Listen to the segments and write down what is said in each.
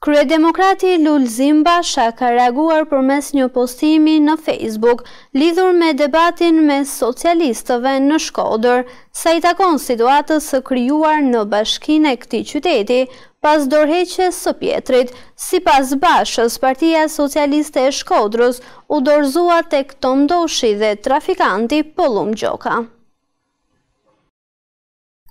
Krye Demokrati Lulzim Zimba sha ka reaguar për mes një postimi në Facebook, lidhur me debatin me socialistëve në shkodër, sa i takon situatës së kryuar në bashkin e këti qyteti, pas dorheqe së pjetrit, si pas bashës partia socialiste e shkodrës u dorzuat e këtë doshi dhe trafikanti pëllum gjoka.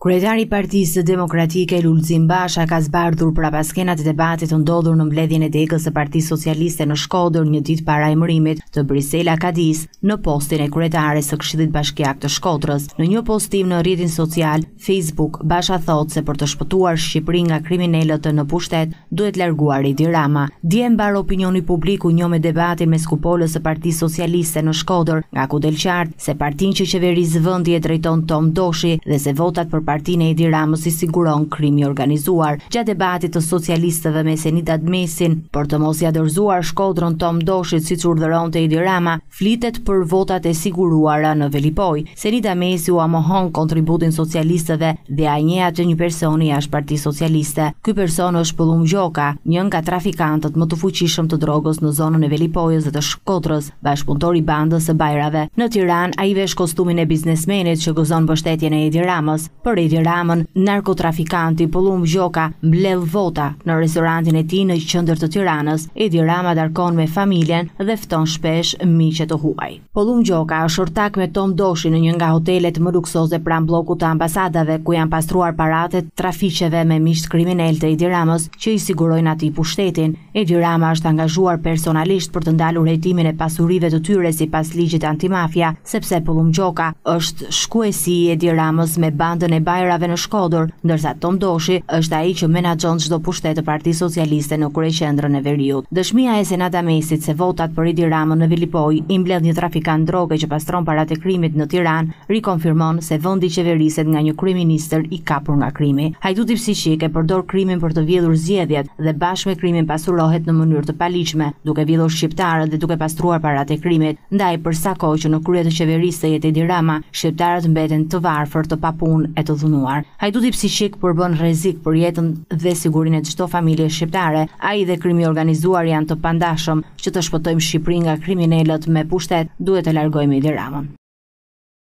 Kryetari i Partisë Demokratike Lulzim Basha ka zbardhur para paskenat e debatit të ndodhur në mbledhjen e degës së Partisë Socialiste në Shkodër një ditë para emërimit të Brisela Kadis në postin e kryetares së Këshillit Bashkiak të Shkodrës. Në një postim në rrjetin social Facebook, Basha thotë se për të shpëtuar Shqipërinë nga kriminalët në pushtet, duhet larguar i dirama. Dje mbar opinioni publiku një me debatin me skupolës së Partisë Socialiste në Shkodër, nga ku del qartë se partinë që qeverisë vendi e drejton Tom Doshi dhe se votat për partin e Edi Ramës i siguron krimi organizuar. Gja debatit të socialistëve me Senitat Mesin, për të mos i adërzuar shkodron Tom Doshit si që të Edi Rama, flitet për votat e siguruara në Velipoj. Senita Mesi u amohon kontributin socialistëve dhe a njeja që një personi ashtë parti socialiste. Ky person është pëllum gjoka, njën nga trafikantët më të fuqishëm të drogës në zonën e Velipojës dhe të shkodrës, bashkëpuntori bandës e bajrave. Në Tiran, a i vesh kostumin e biznesmenit që gëzon bështetjen e Edi Ramës, për Edi Ramën, narkotrafikanti Pullum Gjoka, mblev vota në restorantin e ti në qëndër të tiranës, Edi Rama darkon me familjen dhe fton shpesh miqe të huaj. Pullum Gjoka është ortak me Tom Doshi në një nga hotelet më ruksoze pran bloku të ambasadave, ku janë pastruar paratet traficheve me miqt kriminel të Edi Ramës që i sigurojnë ati pushtetin. Edi Rama është angazhuar personalisht për të ndalur rejtimin e pasurive të tyre si pas ligjit antimafia, sepse Pullum Gjoka është shkuesi Edi Ramës me bandën bajrave në Shkodër, ndërsa Tom Doshi është ai që menaxhon çdo pushtet të Partisë Socialiste në kryeqendrën e veriut. Dëshmia e Senata Mesit se votat për Idi Ramën në Vilipoj i mbledh një trafikant droge që pastron para të krimit në Tiranë, rikonfirmon se vendi qeveriset nga një kryeminist i kapur nga krimi. Hajduti Psiqik e përdor krimin për të vjedhur zgjedhjet dhe bashkë me krimin pasurohet në mënyrë të paligjshme, duke vjedhur shqiptarët dhe duke pastruar para të krimit. Ndaj për sa kohë që në krye të qeverisë së Edi Rama, shqiptarët mbeten të varfër të papunë e të dhunuar. Hajduti psiqik përbën rrezik për jetën dhe sigurinë e çdo familje shqiptare. Ai dhe krimi i organizuar janë të pandashëm që të shpëtojmë Shqipërinë nga kriminalët me pushtet. Duhet të largojmë i diramën.